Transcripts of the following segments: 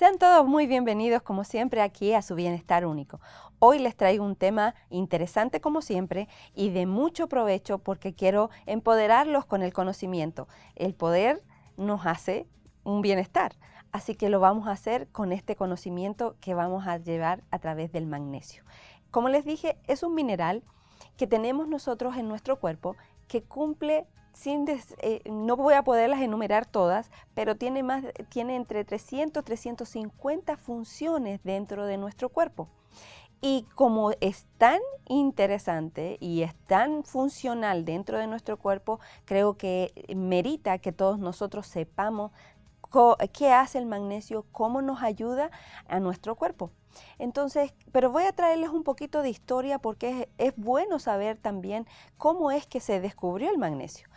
Sean todos muy bienvenidos como siempre aquí a su Bienestar Único. Hoy les traigo un tema interesante como siempre y de mucho provecho porque quiero empoderarlos con el conocimiento. El poder nos hace un bienestar, así que lo vamos a hacer con este conocimiento que vamos a llevar a través del magnesio. Como les dije, es un mineral que tenemos nosotros en nuestro cuerpo que cumple eh, no voy a poderlas enumerar todas, pero tiene, más, tiene entre 300 y 350 funciones dentro de nuestro cuerpo. Y como es tan interesante y es tan funcional dentro de nuestro cuerpo, creo que merita que todos nosotros sepamos qué hace el magnesio, cómo nos ayuda a nuestro cuerpo. Entonces, pero voy a traerles un poquito de historia porque es, bueno saber también cómo es que se descubrió el magnesio.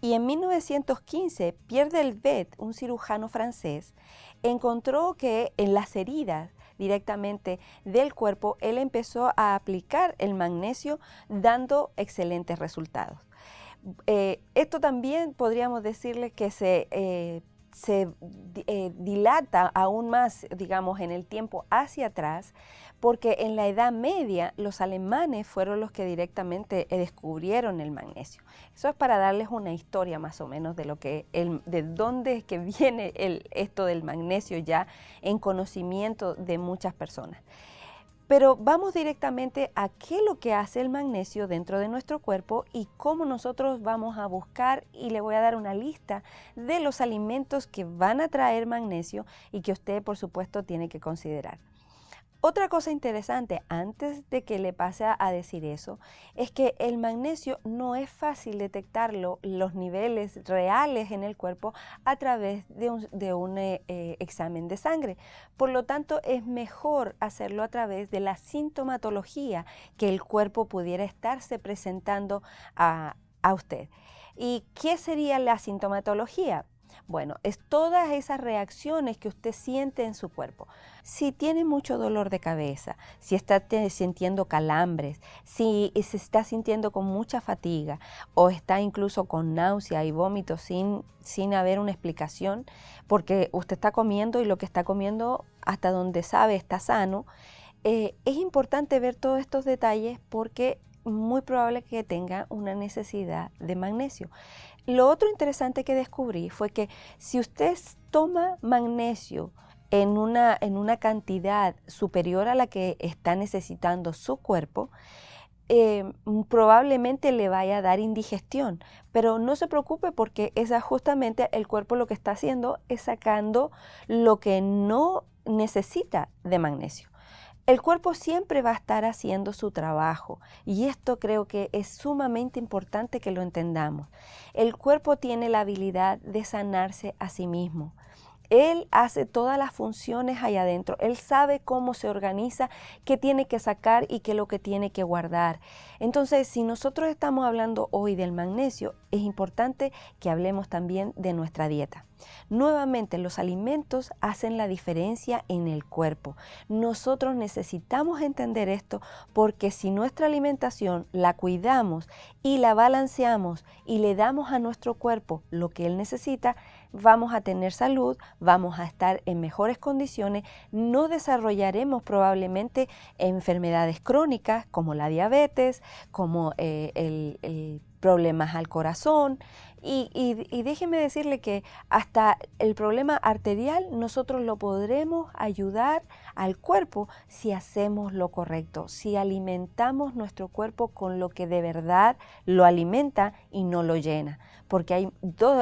Y en 1915, Pierre Delvet, un cirujano francés, encontró que en las heridas directamente del cuerpo, él empezó a aplicar el magnesio dando excelentes resultados. Eh, esto también podríamos decirle que se eh, se eh, dilata aún más, digamos, en el tiempo hacia atrás, porque en la Edad Media los alemanes fueron los que directamente eh, descubrieron el magnesio. Eso es para darles una historia más o menos de lo que de dónde es que viene el, esto del magnesio ya en conocimiento de muchas personas. Pero vamos directamente a qué es lo que hace el magnesio dentro de nuestro cuerpo y cómo nosotros vamos a buscar y le voy a dar una lista de los alimentos que van a traer magnesio y que usted por supuesto tiene que considerar. Otra cosa interesante, antes de que le pase a, decir eso, es que el magnesio no es fácil detectarlo, los niveles reales en el cuerpo, a través de un, eh, eh, examen de sangre. Por lo tanto, es mejor hacerlo a través de la sintomatología que el cuerpo pudiera estarse presentando a usted. ¿Y qué sería la sintomatología? Bueno, es todas esas reacciones que usted siente en su cuerpo. Si tiene mucho dolor de cabeza, si está sintiendo calambres, si eh, se está sintiendo con mucha fatiga o está incluso con náusea y vómitos sin, haber una explicación, porque usted está comiendo y lo que está comiendo hasta donde sabe está sano, eh, es importante ver todos estos detalles porque muy probable que tenga una necesidad de magnesio. Lo otro interesante que descubrí fue que si usted toma magnesio en una, en una cantidad superior a la que está necesitando su cuerpo, em, probablemente le vaya a dar indigestión, pero no se preocupe porque esa justamente el cuerpo lo que está haciendo es sacando lo que no necesita de magnesio. El cuerpo siempre va a estar haciendo su trabajo y esto creo que es sumamente importante que lo entendamos. El cuerpo tiene la habilidad de sanarse a sí mismo. Él hace todas las funciones ahí adentro. Él sabe cómo se organiza, qué tiene que sacar y qué es lo que tiene que guardar. Entonces, si nosotros estamos hablando hoy del magnesio, es importante que hablemos también de nuestra dieta. Nuevamente, los alimentos hacen la diferencia en el cuerpo. Nosotros necesitamos entender esto porque si nuestra alimentación la cuidamos y la balanceamos y le damos a nuestro cuerpo lo que él necesita, vamos a tener salud, vamos a estar en mejores condiciones, no desarrollaremos probablemente enfermedades crónicas como la diabetes, como eh, el, problemas al corazón. Y, y, déjeme decirle que hasta el problema arterial nosotros lo podremos ayudar al cuerpo si hacemos lo correcto, si alimentamos nuestro cuerpo con lo que de verdad lo alimenta y no lo llena porque hay,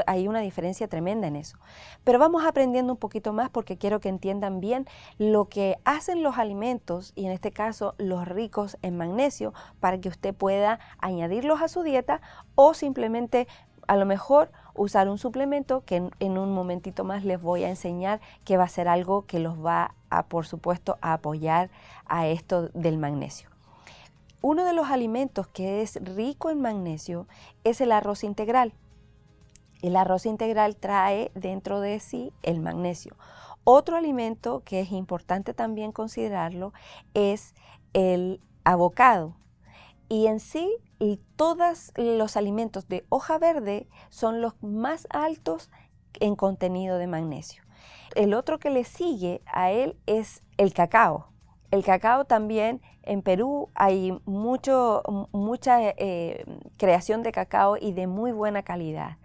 hay una diferencia tremenda en eso. Pero vamos aprendiendo un poquito más porque quiero que entiendan bien lo que hacen los alimentos y en este caso los ricos en magnesio para que usted pueda añadirlos a su dieta o simplemente a lo mejor usar un suplemento que en, en, un momentito más les voy a enseñar que va a ser algo que los va a, por supuesto, a apoyar a esto del magnesio. Uno de los alimentos que es rico en magnesio es el arroz integral. El arroz integral trae dentro de sí el magnesio. Otro alimento que es importante también considerarlo es el abocado Y en sí, todos los alimentos de hoja verde son los más altos en contenido de magnesio. El otro que le sigue a él es el cacao. El cacao también en Perú hay mucha eh, creación de cacao y de muy buena calidad.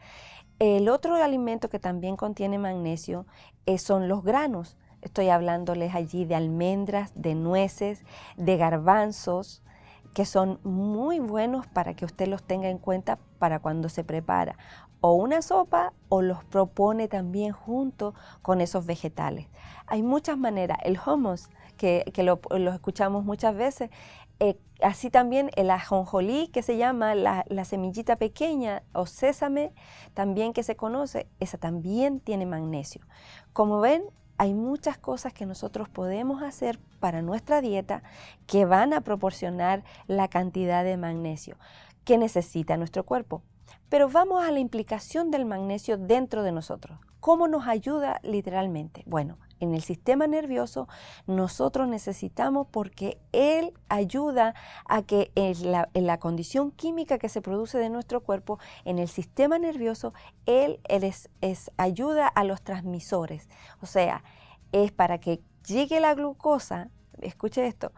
El otro alimento que también contiene magnesio eh, son los granos. Estoy hablándoles allí de almendras, de nueces, de garbanzos, que son muy buenos para que usted los tenga en cuenta para cuando se prepara o una sopa o los propone también junto con esos vegetales. Hay muchas maneras. El hummus que, lo, escuchamos muchas veces. Eh, así también el ajonjolí, que se llama la, la, semillita pequeña o sésame, también que se conoce, esa también tiene magnesio. Como ven, hay muchas cosas que nosotros podemos hacer para nuestra dieta que van a proporcionar la cantidad de magnesio que necesita nuestro cuerpo. Pero vamos a la implicación del magnesio dentro de nosotros. ¿Cómo nos ayuda literalmente? Bueno, en el sistema nervioso nosotros necesitamos porque él ayuda a que en la, condición química que se produce de nuestro cuerpo, en el sistema nervioso, él, ayuda a los transmisores. O sea, es para que llegue la glucosa, escuche esto,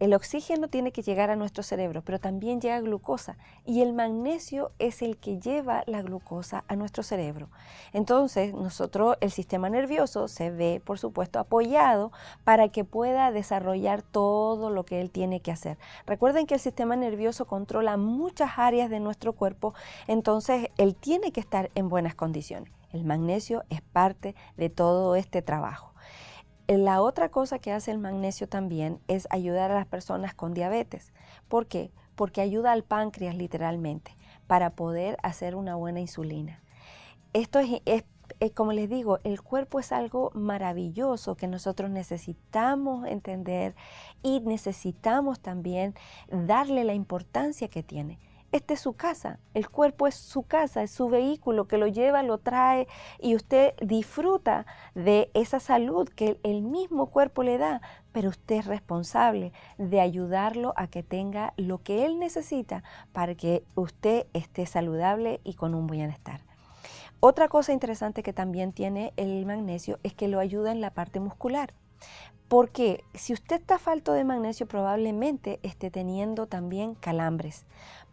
el oxígeno tiene que llegar a nuestro cerebro, pero también llega glucosa y el magnesio es el que lleva la glucosa a nuestro cerebro. Entonces, nosotros, el sistema nervioso se ve, por supuesto, apoyado para que pueda desarrollar todo lo que él tiene que hacer. Recuerden que el sistema nervioso controla muchas áreas de nuestro cuerpo, entonces él tiene que estar en buenas condiciones. El magnesio es parte de todo este trabajo. La otra cosa que hace el magnesio también es ayudar a las personas con diabetes. ¿Por qué? Porque ayuda al páncreas literalmente para poder hacer una buena insulina. Esto es, como les digo, el cuerpo es algo maravilloso que nosotros necesitamos entender y necesitamos también darle la importancia que tiene este es su casa, el cuerpo es su casa, es su vehículo que lo lleva, lo trae y usted disfruta de esa salud que el mismo cuerpo le da, pero usted es responsable de ayudarlo a que tenga lo que él necesita para que usted esté saludable y con un bienestar. Otra cosa interesante que también tiene el magnesio es que lo ayuda en la parte muscular. Porque si usted está falto de magnesio, probablemente esté teniendo también calambres,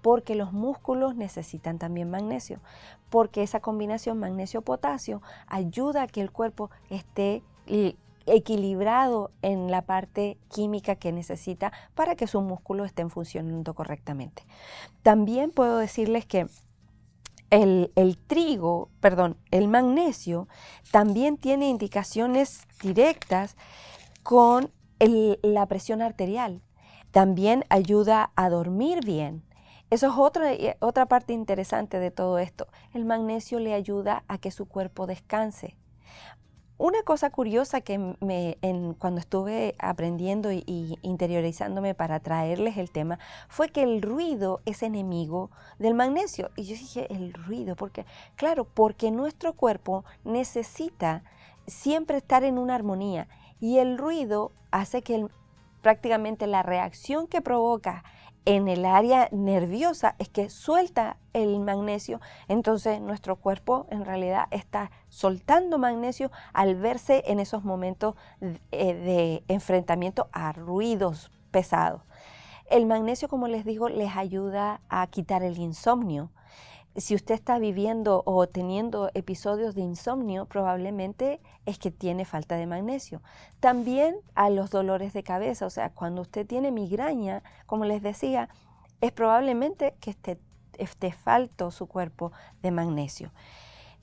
porque los músculos necesitan también magnesio, porque esa combinación magnesio-potasio ayuda a que el cuerpo esté equilibrado en la parte química que necesita para que sus músculos estén funcionando correctamente. También puedo decirles que el, trigo, perdón, el magnesio también tiene indicaciones directas con la presión arterial. También ayuda a dormir bien. Eso es otra, eh, otra parte interesante de todo esto. El magnesio le ayuda a que su cuerpo descanse. Una cosa curiosa que me, cuando estuve aprendiendo y, y, interiorizándome para traerles el tema fue que el ruido es enemigo del magnesio. Y yo dije, el ruido, porque, claro, porque nuestro cuerpo necesita siempre estar en una armonía y el ruido hace que prácticamente la reacción que provoca en el área nerviosa es que suelta el magnesio, entonces nuestro cuerpo en realidad está soltando magnesio al verse en esos momentos de, eh, de enfrentamiento a ruidos pesados. El magnesio, como les digo, les ayuda a quitar el insomnio si usted está viviendo o teniendo episodios de insomnio, probablemente es que tiene falta de magnesio. También a los dolores de cabeza, o sea, cuando usted tiene migraña, como les decía, es probablemente que esté, esté falto su cuerpo de magnesio.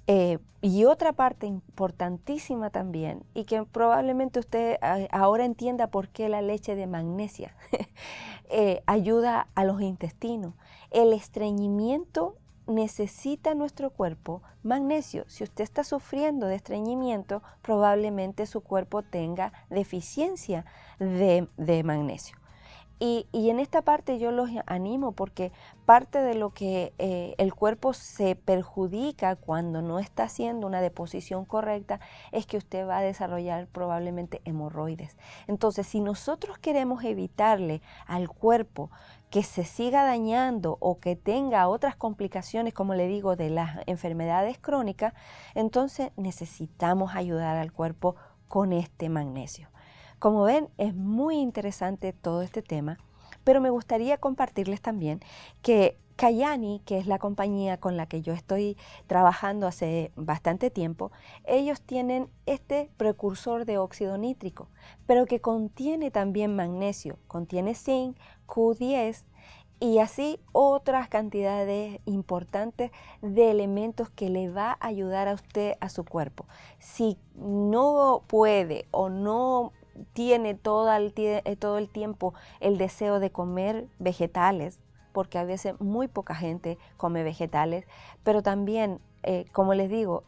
Eh, y otra parte importantísima también, y que probablemente usted ahora entienda por qué la leche de magnesia eh, ayuda a los intestinos, el estreñimiento necesita nuestro cuerpo magnesio. Si usted está sufriendo de estreñimiento, probablemente su cuerpo tenga deficiencia de, magnesio. Y, en esta parte yo los animo porque parte de lo que eh, el cuerpo se perjudica cuando no está haciendo una deposición correcta es que usted va a desarrollar probablemente hemorroides. Entonces, si nosotros queremos evitarle al cuerpo que se siga dañando o que tenga otras complicaciones, como le digo, de las enfermedades crónicas, entonces necesitamos ayudar al cuerpo con este magnesio. Como ven, es muy interesante todo este tema, pero me gustaría compartirles también que Cayani, que es la compañía con la que yo estoy trabajando hace bastante tiempo, ellos tienen este precursor de óxido nítrico, pero que contiene también magnesio, contiene zinc, Q10 y así otras cantidades importantes de elementos que le va a ayudar a usted, a su cuerpo. Si no puede o no tiene eh, todo el tiempo el deseo de comer vegetales, porque a veces muy poca gente come vegetales, pero también, eh, como les digo,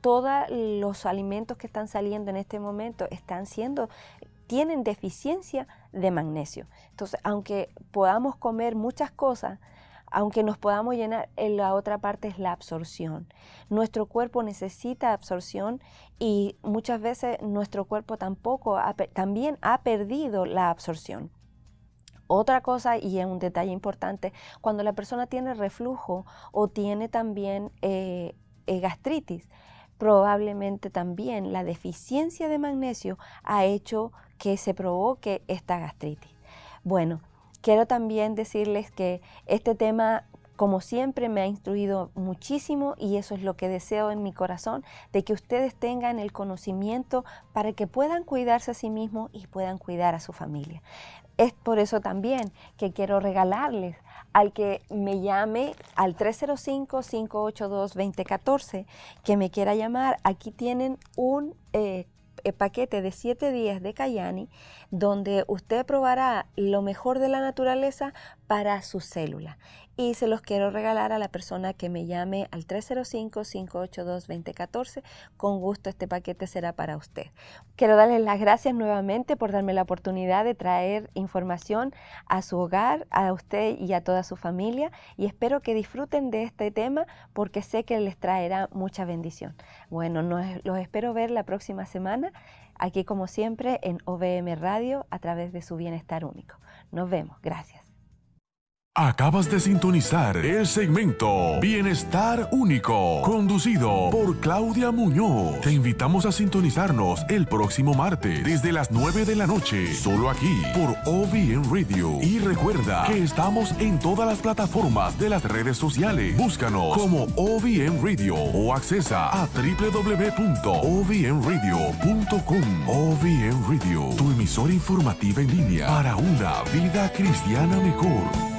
todos los alimentos que están saliendo en este momento están siendo tienen deficiencia de magnesio. Entonces, aunque podamos comer muchas cosas, aunque nos podamos llenar, eh, la otra parte es la absorción. Nuestro cuerpo necesita absorción y muchas veces nuestro cuerpo tampoco también ha perdido la absorción. Otra cosa, y es un detalle importante, cuando la persona tiene reflujo o tiene también eh, eh, gastritis, probablemente también la deficiencia de magnesio ha hecho que se provoque esta gastritis. Bueno, quiero también decirles que este tema como siempre me ha instruido muchísimo y eso es lo que deseo en mi corazón, de que ustedes tengan el conocimiento para que puedan cuidarse a sí mismos y puedan cuidar a su familia. Es por eso también que quiero regalarles al que me llame al 305-582-2014, que me quiera llamar. Aquí tienen un eh, eh, paquete de 7 días de Cayani, donde usted probará lo mejor de la naturaleza para su célula. Y se los quiero regalar a la persona que me llame al 305-582-2014. Con gusto este paquete será para usted. Quiero darles las gracias nuevamente por darme la oportunidad de traer información a su hogar, a usted y a toda su familia. Y espero que disfruten de este tema porque sé que les traerá mucha bendición. Bueno, los espero ver la próxima semana aquí como siempre en OBM Radio a través de su Bienestar Único. Nos vemos. Gracias. Acabas de sintonizar el segmento Bienestar Único, conducido por Claudia Muñoz. Te invitamos a sintonizarnos el próximo martes desde las 9 de la noche, solo aquí por OBN Radio. Y recuerda que estamos en todas las plataformas de las redes sociales. Búscanos como OBM Radio o accesa a www.ovnradio.com. OBN Radio, tu emisora informativa en línea para una vida cristiana mejor.